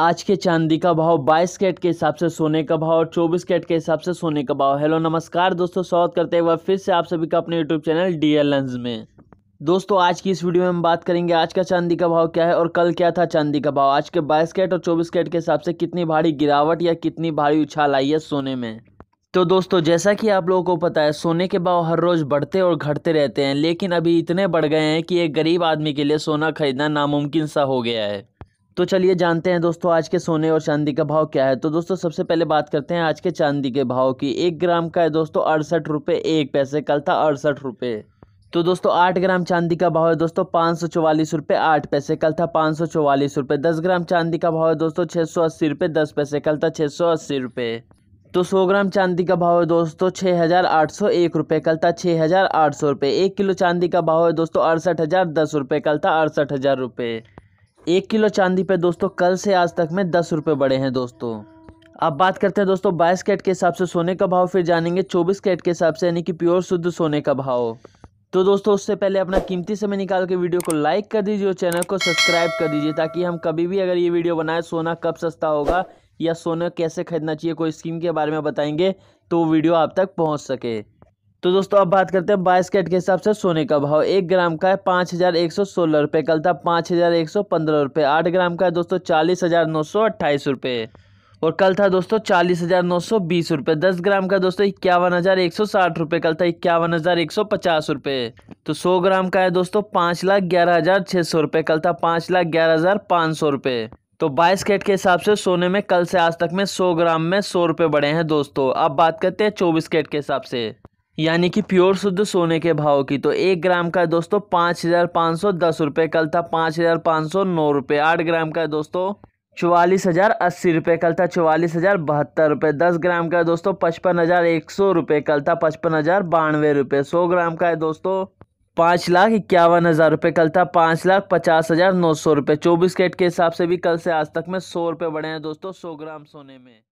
आज के चांदी का भाव 22 कैट के हिसाब से सोने का भाव और 24 कैट के हिसाब से सोने का भाव हेलो नमस्कार दोस्तों स्वागत करते हैं एक बार फिर से आप सभी का अपने YouTube channel D L lens में दोस्तों आज की इस वीडियो में हम बात करेंगे आज का चांदी का भाव क्या है और कल क्या था चांदी का भाव आज के बाईस कैट और चौबीस कैट के हिसाब से कितनी भारी गिरावट या कितनी भारी उछाल आई है सोने में तो दोस्तों जैसा कि आप लोगों को पता है सोने के भाव हर रोज़ बढ़ते और घटते रहते हैं लेकिन अभी इतने बढ़ गए हैं कि एक गरीब आदमी के लिए सोना खरीदना नामुमकिन सा हो गया है तो चलिए जानते हैं दोस्तों आज के सोने और चांदी का भाव क्या है तो दोस्तों सबसे पहले बात करते हैं आज के चांदी के भाव की एक ग्राम का है दोस्तों अड़सठ रुपये एक पैसे कल था अड़सठ रुपये तो दोस्तों आठ ग्राम चांदी का भाव है दोस्तों पाँच सौ चौवालीस रुपये आठ पैसे कल था पाँच सौ चौवालीस रुपये दस ग्राम चांदी का भाव है दोस्तों छः सौ अस्सी रुपये दस पैसे कल था छः सौ अस्सी रुपये तो सौ ग्राम चांदी का भाव है दोस्तों छः हज़ार आठ सौ एक रुपये कल था छः हज़ार आठ सौ रुपये एक किलो चांदी का भाव है दोस्तों अड़सठ हज़ार दस रुपये कल था अड़सठ हज़ार रुपये एक किलो चांदी पे दोस्तों कल से आज तक में दस रुपये बढ़े हैं दोस्तों अब बात करते हैं दोस्तों बाईस कैट के हिसाब से सोने का भाव फिर जानेंगे चौबीस कैट के हिसाब से यानी कि प्योर शुद्ध सोने का भाव तो दोस्तों उससे पहले अपना कीमती समय निकाल के वीडियो को लाइक कर दीजिए और चैनल को सब्सक्राइब कर दीजिए ताकि हम कभी भी अगर ये वीडियो बनाए सोना कब सस्ता होगा या सोना कैसे खरीदना चाहिए कोई स्कीम के बारे में बताएंगे तो वो वीडियो आप तक पहुँच सके तो दोस्तों अब बात करते हैं बाईस कैट के हिसाब से सोने का भाव एक ग्राम का है पाँच हज़ार एक सौ सोलह रुपये कल था पाँच हज़ार एक सौ पंद्रह रुपये आठ ग्राम का है दोस्तों चालीस हज़ार नौ सौ अट्ठाईस रुपये और कल था दोस्तों चालीस हज़ार नौ सौ बीस रुपये दस ग्राम का दोस्तों इक्यावन हज़ार एक सौ साठ रुपये कल था इक्यावन हज़ार एक सौ पचास रुपये तो सौ ग्राम का है दोस्तों पाँच लाख ग्यारह हज़ार छः सौ रुपये कल था पाँच लाख ग्यारह हज़ार पाँच सौ रुपये तो बाईस कैट के हिसाब से सोने में कल से आज तक में सौ ग्राम में सौ रुपये बढ़े हैं दोस्तों अब बात करते हैं चौबीस कैट के हिसाब से यानी कि प्योर शुद्ध सोने के भाव की तो एक ग्राम का दोस्तों पाँच हज़ार पाँच सौ दस रुपये कल था पाँच हज़ार पाँच सौ नौ रुपये आठ ग्राम का दोस्तों चौवालीस हज़ार अस्सी रुपये कल था चौवालीस हज़ार बहत्तर रुपये दस ग्राम का है दोस्तों पचपन हज़ार एक सौ रुपये कल था पचपन हज़ार बानवे रुपये सौ ग्राम का है दोस्तों पाँच लाख इक्यावन हज़ार रुपये कल था पाँच लाख पचास हज़ार नौ सौ रुपये चौबीस कैट के हिसाब से भी कल से आज तक में सौ रुपये बढ़े हैं दोस्तों सौ ग्राम सोने में